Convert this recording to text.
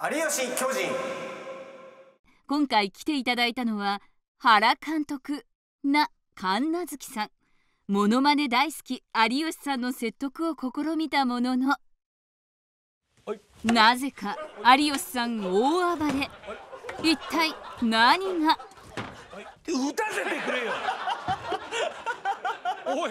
有吉巨人今回来ていただいたのは原監督な神奈月さんモノマネ大好き有吉さんの説得を試みたものの、なぜか有吉さん大暴れ、一体何が、打たせてくれよおい